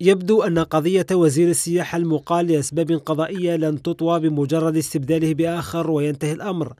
يبدو أن قضية وزير السياحة المقال لأسباب قضائية لن تطوى بمجرد استبداله بآخر وينتهي الأمر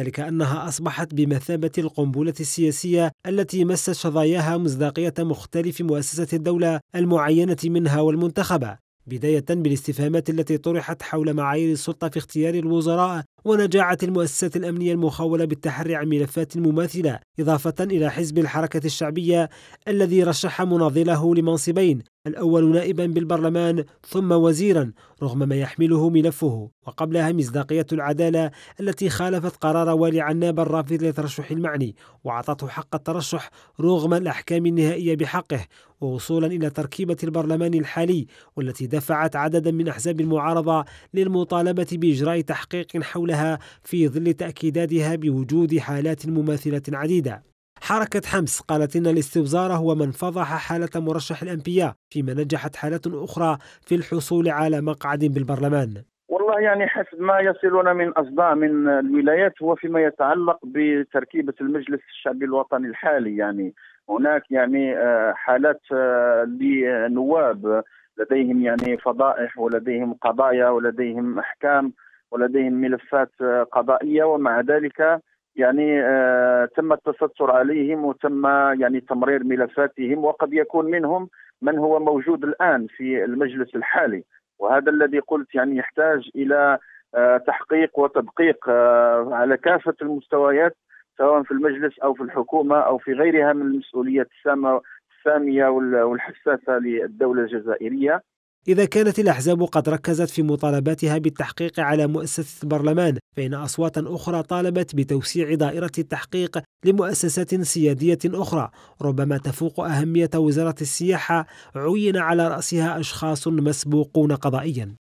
ذلك أنها أصبحت بمثابة القنبلة السياسية التي مست شظاياها مصداقية مختلف مؤسسات الدولة المعينة منها والمنتخبة بداية بالاستفهامات التي طرحت حول معايير السلطة في اختيار الوزراء ونجعت المؤسسات الأمنية المخولة بالتحري عن ملفات مماثلة إضافة إلى حزب الحركة الشعبية الذي رشح مناضله لمنصبين الأول نائبا بالبرلمان ثم وزيرا رغم ما يحمله ملفه وقبلها مصداقية العدالة التي خالفت قرار والي عناب الرافض للترشح المعني وأعطته حق الترشح رغم الأحكام النهائية بحقه ووصولا إلى تركيبة البرلمان الحالي والتي دفعت عددا من أحزاب المعارضة للمطالبة بإجراء تحقيق حول لها في ظل تأكيداتها بوجود حالات مماثلة عديدة حركة حمص قالت إن الاستبزار هو من فضح حالة مرشح الأنبياء فيما نجحت حالة أخرى في الحصول على مقعد بالبرلمان والله يعني حسب ما يصلنا من اصداء من الولايات هو فيما يتعلق بتركيبه المجلس الشعبي الوطني الحالي يعني هناك يعني آه، حالات آه، لنواب لديهم يعني فضائح ولديهم قضايا ولديهم احكام ولديهم ملفات آه، قضائيه ومع ذلك يعني آه، تم التستر عليهم وتم يعني تمرير ملفاتهم وقد يكون منهم من هو موجود الان في المجلس الحالي وهذا الذي قلت يعني يحتاج الى آه، تحقيق وتدقيق على كافه المستويات سواء في المجلس او في الحكومه او في غيرها من المسؤوليات السامه الساميه والحساسه للدوله الجزائريه إذا كانت الأحزاب قد ركزت في مطالباتها بالتحقيق على مؤسسة البرلمان، فإن أصواتا أخرى طالبت بتوسيع دائرة التحقيق لمؤسسات سيادية أخرى، ربما تفوق أهمية وزارة السياحة عين على رأسها أشخاص مسبوقون قضائيا.